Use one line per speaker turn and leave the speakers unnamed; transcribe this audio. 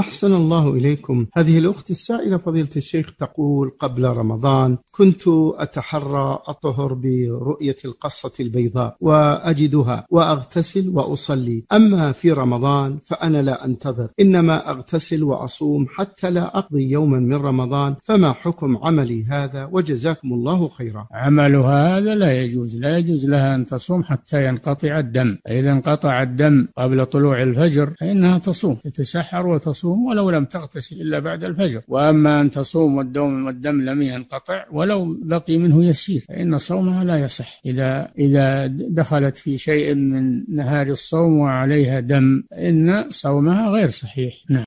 أحسن الله إليكم هذه الأخت السائلة فضيلة الشيخ تقول قبل رمضان كنت أتحرى أطهر برؤية
القصة البيضاء
وأجدها وأغتسل وأصلي أما في رمضان فأنا لا أنتظر إنما أغتسل وأصوم حتى لا أقضي يوما من رمضان فما حكم عملي هذا
وجزاكم الله خيرا عمل
هذا لا يجوز لا يجوز لها أن تصوم حتى ينقطع الدم إذا انقطع الدم قبل طلوع الفجر فإنها تصوم تتسحر وتصوم تصوم ولو لم تغتسل إلا بعد الفجر وأما أن تصوم والدم, والدم لم ينقطع ولو بقي منه يسير فإن صومها لا يصح إذا إذا دخلت في شيء من نهار الصوم وعليها دم إن صومها غير صحيح نعم